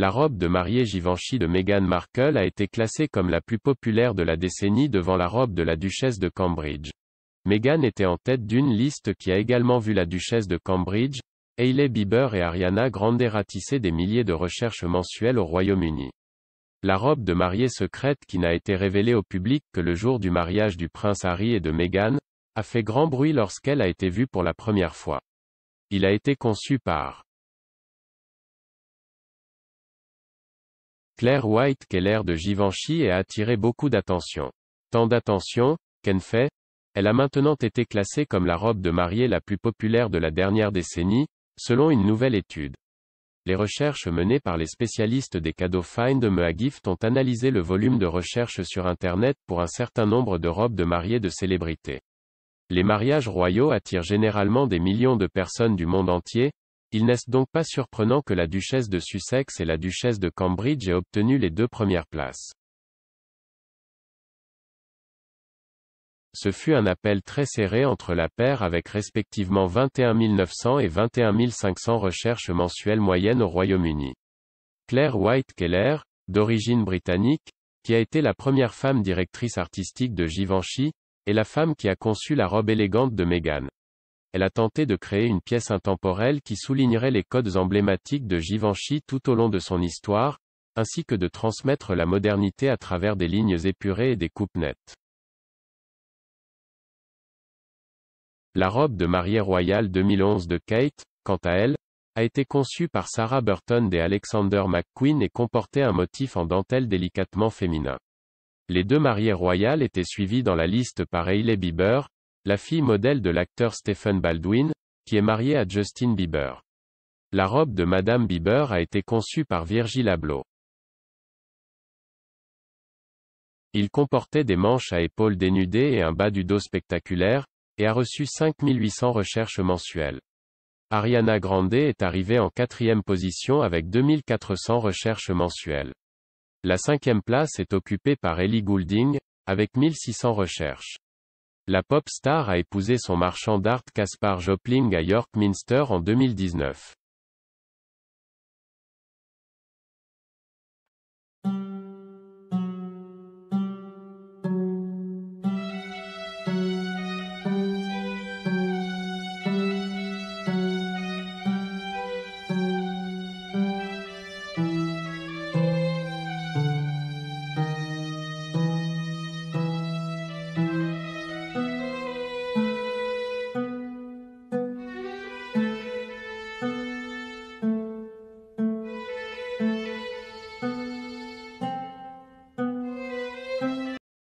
La robe de mariée Givenchy de Meghan Markle a été classée comme la plus populaire de la décennie devant la robe de la duchesse de Cambridge. Meghan était en tête d'une liste qui a également vu la duchesse de Cambridge, Hailey Bieber et Ariana Grande ratisser des milliers de recherches mensuelles au Royaume-Uni. La robe de mariée secrète qui n'a été révélée au public que le jour du mariage du prince Harry et de Meghan, a fait grand bruit lorsqu'elle a été vue pour la première fois. Il a été conçu par Claire White Keller de Givenchy et a attiré beaucoup d'attention. Tant d'attention, qu'en fait, elle a maintenant été classée comme la robe de mariée la plus populaire de la dernière décennie, selon une nouvelle étude. Les recherches menées par les spécialistes des cadeaux Find de a Gift ont analysé le volume de recherche sur Internet pour un certain nombre de robes de mariée de célébrités. Les mariages royaux attirent généralement des millions de personnes du monde entier, il n'est donc pas surprenant que la duchesse de Sussex et la duchesse de Cambridge aient obtenu les deux premières places. Ce fut un appel très serré entre la paire avec respectivement 21 900 et 21 500 recherches mensuelles moyennes au Royaume-Uni. Claire White Keller, d'origine britannique, qui a été la première femme directrice artistique de Givenchy, est la femme qui a conçu la robe élégante de Meghan elle a tenté de créer une pièce intemporelle qui soulignerait les codes emblématiques de Givenchy tout au long de son histoire, ainsi que de transmettre la modernité à travers des lignes épurées et des coupes nettes. La robe de mariée royale 2011 de Kate, quant à elle, a été conçue par Sarah Burton et Alexander McQueen et comportait un motif en dentelle délicatement féminin. Les deux mariées royales étaient suivies dans la liste par Hailey Bieber, la fille modèle de l'acteur Stephen Baldwin, qui est mariée à Justin Bieber. La robe de Madame Bieber a été conçue par Virgil Abloh. Il comportait des manches à épaules dénudées et un bas du dos spectaculaire, et a reçu 5800 recherches mensuelles. Ariana Grande est arrivée en quatrième position avec 2400 recherches mensuelles. La cinquième place est occupée par Ellie Goulding, avec 1600 recherches. La pop star a épousé son marchand d'art Kaspar Jopling à York Minster en 2019.